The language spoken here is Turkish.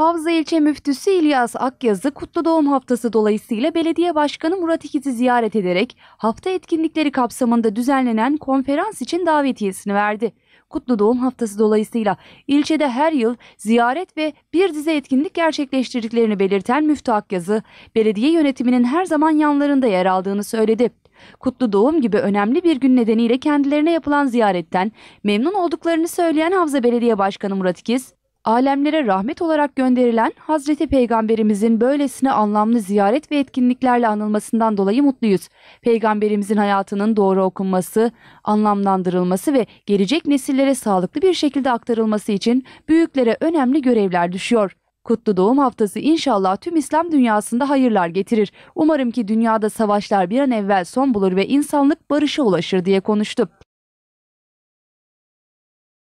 Havza ilçe müftüsü İlyas Akyazı kutlu doğum haftası dolayısıyla belediye başkanı Murat İkiz'i ziyaret ederek hafta etkinlikleri kapsamında düzenlenen konferans için davetiyesini verdi. Kutlu Doğum Haftası dolayısıyla ilçede her yıl ziyaret ve bir dizi etkinlik gerçekleştirdiklerini belirten Müftü Akyazı, belediye yönetiminin her zaman yanlarında yer aldığını söyledi. Kutlu doğum gibi önemli bir gün nedeniyle kendilerine yapılan ziyaretten memnun olduklarını söyleyen Havza Belediye Başkanı Murat İkiz, alemlere rahmet olarak gönderilen Hazreti Peygamberimizin böylesine anlamlı ziyaret ve etkinliklerle anılmasından dolayı mutluyuz. Peygamberimizin hayatının doğru okunması, anlamlandırılması ve gelecek nesillere sağlıklı bir şekilde aktarılması için büyüklere önemli görevler düşüyor. Kutlu Doğum Haftası inşallah tüm İslam dünyasında hayırlar getirir. Umarım ki dünyada savaşlar bir an evvel son bulur ve insanlık barışa ulaşır diye konuştu.